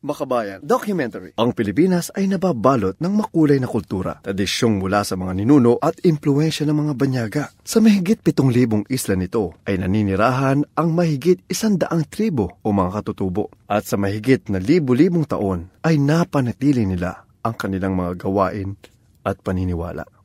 Makabayan Documentary. Ang Pilipinas ay nababalot ng makulay na kultura, tradisyong mula sa mga ninuno at impluensya ng mga banyaga. Sa mahigit 7,000 isla nito ay naninirahan ang mahigit 100 tribo o mga katutubo. At sa mahigit na libu-libong taon ay napanatili nila ang kanilang mga gawain at paniniwala.